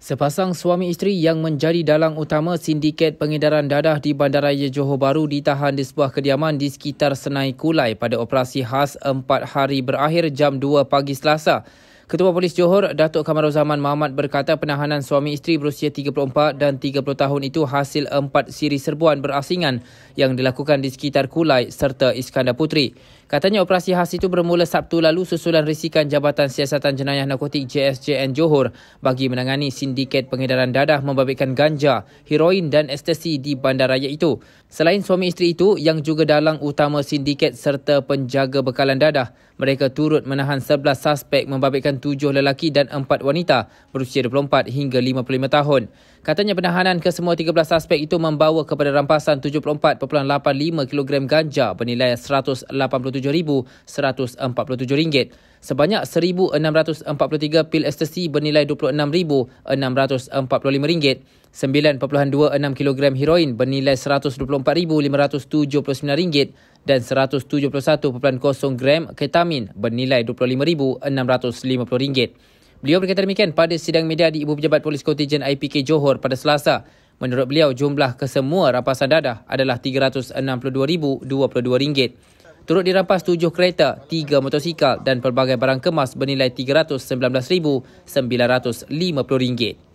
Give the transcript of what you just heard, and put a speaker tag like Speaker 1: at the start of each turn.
Speaker 1: Sepasang suami isteri yang menjadi dalang utama sindiket pengedaran dadah di Bandaraya Johor Bahru ditahan di sebuah kediaman di sekitar Senai Kulai pada operasi khas 4 hari berakhir jam 2 pagi Selasa. Ketua Polis Johor, Datuk Kamaruzaman Mohamad berkata penahanan suami isteri berusia 34 dan 30 tahun itu hasil empat siri serbuan berasingan yang dilakukan di sekitar Kulai serta Iskandar Putri. Katanya operasi khas itu bermula Sabtu lalu susulan risikan Jabatan Siasatan Jenayah Narkotik JSJN Johor bagi menangani sindiket pengedaran dadah membabitkan ganja, heroin dan ekstasi di bandaraya itu. Selain suami isteri itu yang juga dalang utama sindiket serta penjaga bekalan dadah, mereka turut menahan 11 suspek membabitkan 7 lelaki dan 4 wanita berusia 24 hingga 55 tahun. Katanya penahanan ke semua 13 suspek itu membawa kepada rampasan 74.85 kg ganja bernilai rm ringgit. Sebanyak 1,643 pil ekstasi bernilai RM26,645. 9.26 kg heroin bernilai RM124,579 dan 171.0 gram ketamin bernilai RM25,650. Beliau berkata demikian pada sidang media di Ibu Pejabat Polis Kontijen IPK Johor pada Selasa. Menurut beliau, jumlah kesemua rapasan dadah adalah RM362,022 turut dirampas tujuh kereta, tiga motosikal dan pelbagai barang kemas bernilai RM319,950.